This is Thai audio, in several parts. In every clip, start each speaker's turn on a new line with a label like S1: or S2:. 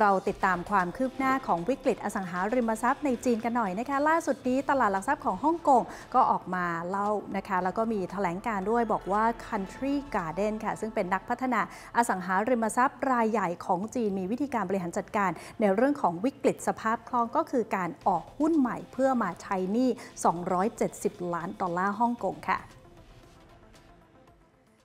S1: เราติดตามความคืบหน้าของวิกฤต อสังหาริมทรัพย์ในจีนกันหน่อยนะคะล่าสุดนี้ตลาดหลักทรัพย์ของฮ่องกงก็ออกมาเล่านะคะ แล้วก็มีแถลงการด้วยบอกว่า Country Garden ค่ะ ซึ่งเป็นนักพัฒนาอสังหาริมทรัพย์ รายใหญ่ของจีนมีวิธีการบริหารจัดการในเรื่องของวิกฤตสภาพคล่องก็คือการออกหุ้นใหม่เพื่อมาใช้หนี้270 ล้านดอลลาร์ฮ่องกงค่ะ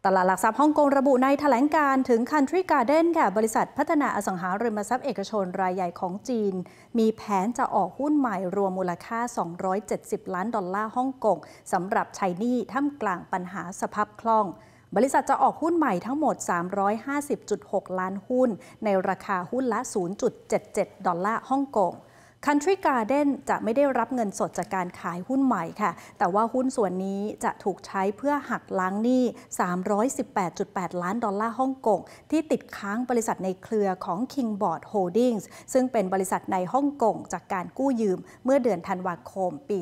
S1: ตลาดหลักทรัพย์ฮ่องกงระบุในแถลงการถึง Country Garden ค่ะบริษัทพัฒนาอสังหาริมทรัพย์เอกชนรายใหญ่ของจีน มีแผนจะออกหุ้นใหม่รวมมูลค่า 270 ล้านดอลลาร์ฮ่องกงสำหรับไชนีท่ามกลางปัญหาสภาพคล่อง บริษัทจะออกหุ้นใหม่ทั้งหมด 350.6 ล้านหุ้น ในราคาหุ้นละ 0.77 ดอลลาร์ฮ่องกง Country Garden จะไม่ได้รับเงินสดจากการขายหุ้นใหม่ค่ะ แต่ว่าหุ้นส่วนนี้จะถูกใช้เพื่อหักล้างหนี้ 318.8 ล้านดอลลาร์ฮ่องกงที่ติดค้างบริษัทในเครือของ Kingboard Holdings ซึ่งเป็นบริษัทในฮ่องกงจากการกู้ยืม เมื่อเดือนธันวาคมปี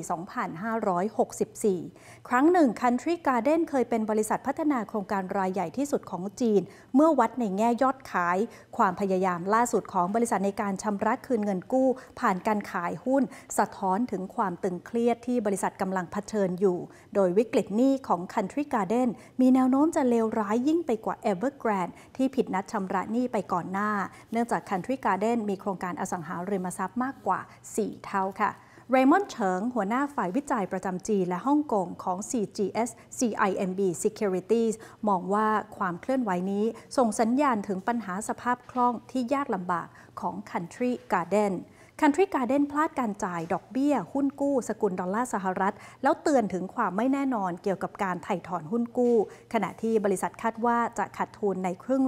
S1: 2564 ครั้งหนึ่ง Country Garden เคยเป็นบริษัทพัฒนาโครงการรายใหญ่ที่สุดของจีน เมื่อวัดในแง่ยอดขาย ความพยายามล่าสุดของบริษัทในการชำระคืนเงินกู้ผ่านการขายหุ้นสะท้อนถึงความตึงเครียดที่บริษัทกำลังเผชิญอยู่ โดยวิกฤตหนี้ของ Country Garden มีแนวโน้มจะเลวร้ายยิ่งไปกว่า Evergrande ที่ผิดนัดชำระหนี้ไปก่อนหน้า เนื่องจาก Country Garden มีโครงการอสังหาริมทรัพย์มากกว่า 4 เท่าค่ะเรมอนเฉิงหัวหน้าฝ่ายวิจัยประจำจีและฮ่องกงของ CGS CIMB Securities มองว่าความเคลื่อนไหวนี้ส่งสัญญาณถึงปัญหาสภาพคล่องที่ยากลำบากของ Country Garden Country Garden พลาดการจ่ายดอกเบี้ย หุ้นกู้ สกุลดอลลาร์สหรัฐ แล้วเตือนถึงความไม่แน่นอนเกี่ยวกับการไถ่ถอนหุ้นกู้ ขณะที่บริษัทคาดว่าจะขาดทุนในครึ่ง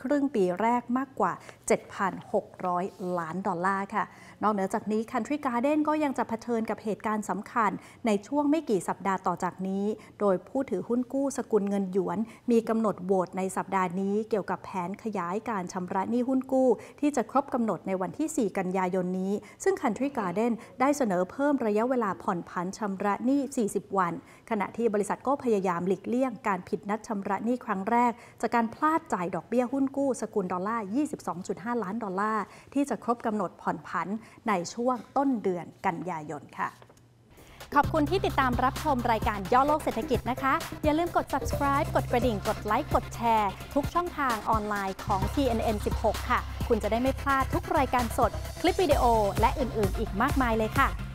S1: ครึ่งปีแรกมากกว่า 7,600 ล้านดอลลาร์ค่ะ นอกเหนือจากนี้ Country Garden ก็ยังจะเผชิญกับเหตุการณ์สำคัญ ในช่วงไม่กี่สัปดาห์ต่อจากนี้ โดยผู้ถือหุ้นกู้สกุลเงินหยวน มีกำหนดโหวตในสัปดาห์นี้เกี่ยวกับแผนขยายการชำระหนี้หุ้นกู้ ที่จะครบกำหนดในวันที่ 4 กันยายนนี้ ซึ่ง Country Garden ได้เสนอเพิ่มระยะเวลาผ่อนผันชำระหนี้ 40 วัน ขณะที่บริษัทก็พยายามหลีกเลี่ยง การผิดนัดชำระหนี้ครั้งแรกจากการพลาดจ่ายดอกเบี้ยหุ้นนกู้สกุลดอลลาร์ 22.5 ล้านดอลลาร์ ที่จะครบกำหนดผ่อนผัน ในช่วงต้นเดือนกันยายนค่ะ ขอบคุณที่ติดตามรับชมรายการย่อโลกเศรษฐกิจนะคะ อย่าลืมกด subscribe กดกระดิ่ง กดไลค์ กดแชร์ทุกช่องทางออนไลน์ของ TNN 16 ค่ะ คุณจะได้ไม่พลาดทุกรายการสด คลิปวิดีโอ และอื่นๆ อีกมากมายเลยค่ะ